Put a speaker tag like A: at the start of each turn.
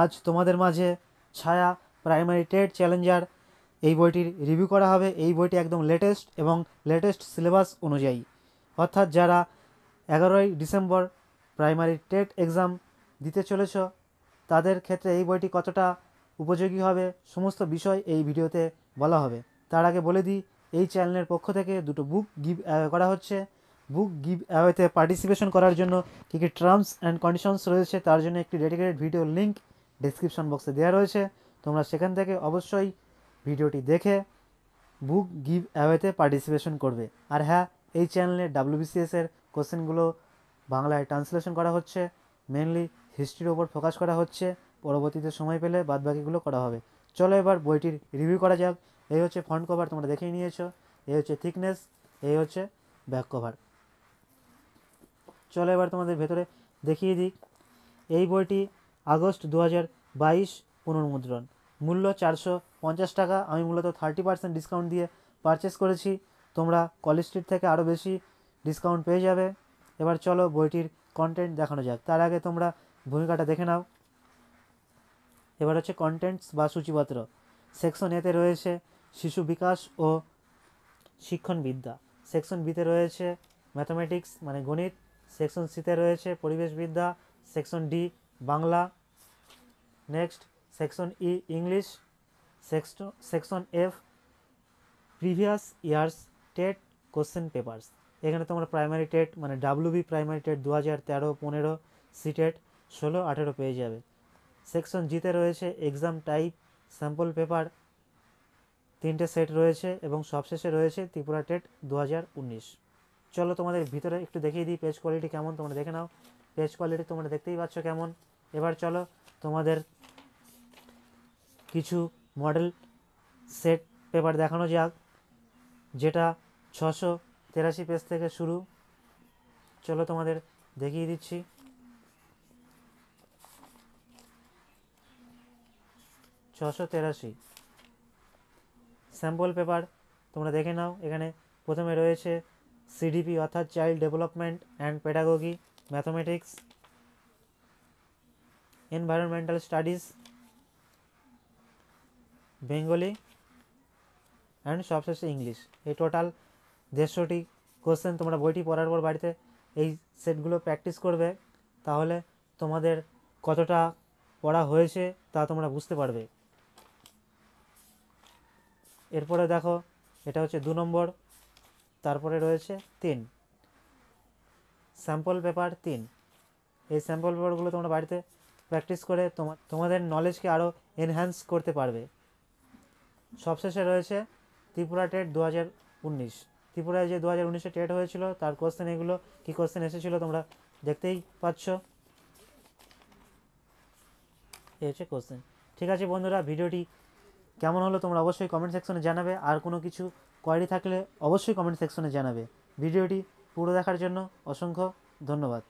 A: আজ তোমাদের মাঝে ছায়া প্রাইমারি টেট চ্যালেঞ্জার এই বইটির রিভিউ করা হবে এই বইটি একদম লেটেস্ট এবং লেটেস্ট সিলেবাস অনুযায়ী অর্থাৎ যারা এগারোই ডিসেম্বর প্রাইমারি টেট এক্সাম দিতে চলেছ তাদের ক্ষেত্রে এই বইটি কতটা উপযোগী হবে সমস্ত বিষয় এই ভিডিওতে বলা হবে তার আগে বলে দিই এই চ্যানেলের পক্ষ থেকে দুটো বুক গিভ uh, করা হচ্ছে বুক গিভ অ্যাওয়েতে পার্টিসিপেশন করার জন্য কী কী টার্মস অ্যান্ড কন্ডিশনস রয়েছে তার জন্য একটি ডেডিকেটেড ভিডিও লিঙ্ক ডিসক্রিপশন বক্সে দেওয়া রয়েছে তোমরা সেখান থেকে অবশ্যই ভিডিওটি দেখে বুক গিভ অ্যাওয়েতে পার্টিসিপেশন করবে আর হ্যাঁ এই চ্যানেলে ডাব্লিউবিসিএসের কোশ্চেনগুলো বাংলায় ট্রান্সলেশন করা হচ্ছে মেনলি হিস্ট্রির ওপর ফোকাস করা হচ্ছে পরবর্তীতে সময় পেলে বাদবাকিগুলো করা হবে চলো এবার বইটির রিভিউ করা যাক এই হচ্ছে ফ্রন্ট কভার তোমরা দেখেই নিয়েছো এই হচ্ছে থিকনেস এই হচ্ছে ব্যাক কভার চলো এবার তোমাদের ভেতরে দেখিয়ে দিই এই বইটি আগস্ট দু হাজার বাইশ পুনর্মুদ্রণ মূল্য চারশো পঞ্চাশ টাকা আমি মূলত থার্টি পার্সেন্ট ডিসকাউন্ট দিয়ে পারচেস করেছি তোমরা কলেজ স্ট্রিট থেকে আরও বেশি ডিসকাউন্ট পেয়ে যাবে এবার চলো বইটির কন্টেন্ট দেখানো যাক তার আগে তোমরা ভূমিকাটা দেখে নাও এবার হচ্ছে কন্টেন্টস বা সূচিপত্র সেকশন এতে রয়েছে শিশু বিকাশ ও শিক্ষণবিদ্যা সেকশন বিতে রয়েছে ম্যাথামেটিক্স মানে গণিত সেকশন সিতে রয়েছে পরিবেশবিদ্যা section D Bangla next section E English section F previous years TET question papers এখানে তোমার প্রাইমারি টেট মানে ডাব্লিউবি প্রাইমারি টেট দু হাজার তেরো পনেরো সি টেট ষোলো আঠেরো পেয়ে যাবে সেকশন জিতে রয়েছে এক্সাম টাইপ স্যাম্পল পেপার তিনটে সেট রয়েছে এবং সবশেষে রয়েছে ত্রিপুরা টেট দু হাজার উনিশ চলো তোমাদের ভিতরে একটু দেখিয়ে দিই পেজ কোয়ালিটি কেমন তোমরা দেখে নাও পেজ কোয়ালিটি তোমরা দেখতেই পাচ্ছ কেমন এবার চলো তোমাদের কিছু মডেল সেট পেপার দেখানো যাক যেটা ছশো তেরাশি পেজ থেকে শুরু চলো তোমাদের দেখিয়ে দিচ্ছি ছশো তেরাশি স্যাম্পল পেপার তোমরা দেখে নাও এখানে প্রথমে রয়েছে সিডিপি অর্থাৎ child development and pedagogy mathematics environmental studies Bengali and সবশেষে ইংলিশ এই টোটাল দেড়শোটি কোশ্চেন তোমরা বইটি পড়ার পর বাড়িতে এই সেটগুলো প্র্যাকটিস করবে তাহলে তোমাদের কতটা পড়া হয়েছে তা তোমরা বুঝতে পারবে এরপরে দেখো এটা হচ্ছে দু নম্বর তারপরে রয়েছে তিন স্যাম্পল পেপার তিন এই স্যাম্পল পেপারগুলো তোমরা বাড়িতে প্র্যাকটিস করে তোমার তোমাদের নলেজকে আরও এনহ্যান্স করতে পারবে সবশেষে রয়েছে ত্রিপুরা টেট দু হাজার উনিশ ত্রিপুরায় যে দু হাজার উনিশে টেট হয়েছিল তার কোশ্চেন এগুলো কী কোশ্চেন এসেছিলো তোমরা দেখতেই পাচ্ছ এই হচ্ছে কোশ্চেন ঠিক আছে বন্ধুরা ভিডিওটি কেমন হলো তোমরা অবশ্যই কমেন্ট সেকশনে জানাবে আর কোনো কিছু কোয়ারি থাকলে অবশ্যই কমেন্ট সেকশনে জানাবে ভিডিওটি পুরো দেখার জন্য অসংখ্য ধন্যবাদ